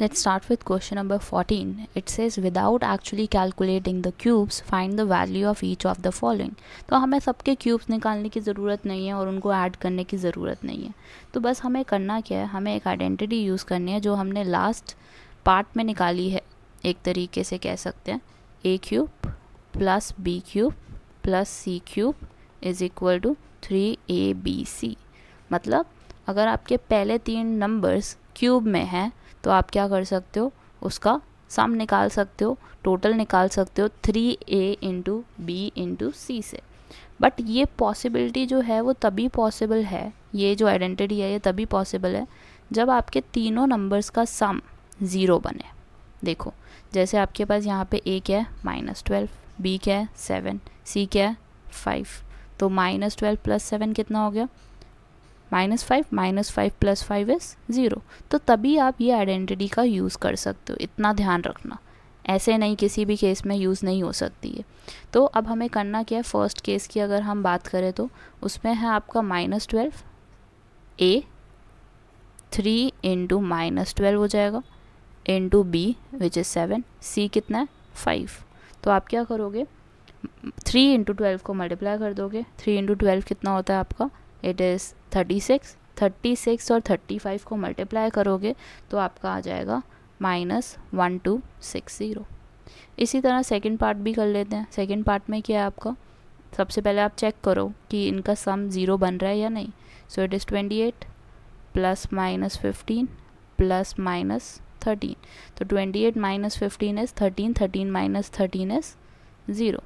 Let's start with question number 14. It says without actually calculating the cubes, find the value of each of the following. तो हमें सबके cubes निकालने की ज़रूरत नहीं है और उनको add करने की ज़रूरत नहीं है तो बस हमें करना क्या है हमें एक आइडेंटिटी यूज़ करनी है जो हमने लास्ट पार्ट में निकाली है एक तरीके से कह सकते हैं a cube plus b cube plus c cube is equal to three a b c मतलब अगर आपके पहले तीन नंबर्स क्यूब में हैं तो आप क्या कर सकते हो उसका सम निकाल सकते हो टोटल निकाल सकते हो three a into b into c से बट ये पॉसिबिलिटी जो है वो तभी पॉसिबल है ये जो आइडेंटिटी है ये तभी पॉसिबल है जब आपके तीनों नंबर्स का सम ज़ीरो बने देखो जैसे आपके पास यहाँ पे ए क्या है माइनस ट्वेल्व बी क्या है सेवन सी क्या है फाइव तो माइनस ट्वेल्व प्लस सेवन कितना हो गया minus five minus five plus five is zero तो तभी आप ये आइडेंटिटी का यूज़ कर सकते हो इतना ध्यान रखना ऐसे नहीं किसी भी केस में यूज़ नहीं हो सकती है तो अब हमें करना क्या है फर्स्ट केस की अगर हम बात करें तो उसमें है आपका minus twelve a three into minus twelve हो जाएगा into b which is seven c कितना है फाइव तो आप क्या करोगे थ्री इंटू ट्वेल्व को मल्टीप्लाई कर दोगे थ्री इंटू ट्वेल्व कितना होता है आपका it is thirty six thirty six और थर्टी फाइव को मल्टीप्लाई करोगे तो आपका आ जाएगा minus one two six zero इसी तरह सेकेंड पार्ट भी कर लेते हैं सेकेंड पार्ट में क्या है आपका सबसे पहले आप चेक करो कि इनका सम ज़ीरो बन रहा है या नहीं so it is twenty eight plus minus fifteen plus minus thirteen तो twenty eight minus fifteen is thirteen thirteen minus thirteen is zero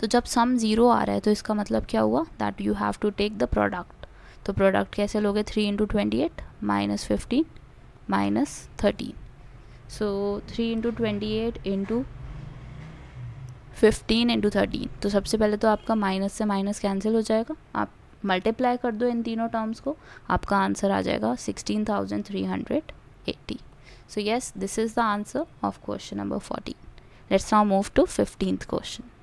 तो जब सम ज़ीरो आ रहा है तो इसका मतलब क्या हुआ that you have to take the product तो प्रोडक्ट कैसे लोगे three into twenty eight minus fifteen minus thirteen so three into twenty eight into fifteen into thirteen तो सबसे पहले तो आपका माइनस से माइनस कैंसिल हो जाएगा आप मल्टीप्लाई कर दो इन तीनों टर्म्स को आपका आंसर आ जाएगा sixteen thousand three hundred eighty so yes this is the answer of question number fourteen let's now move to fifteenth question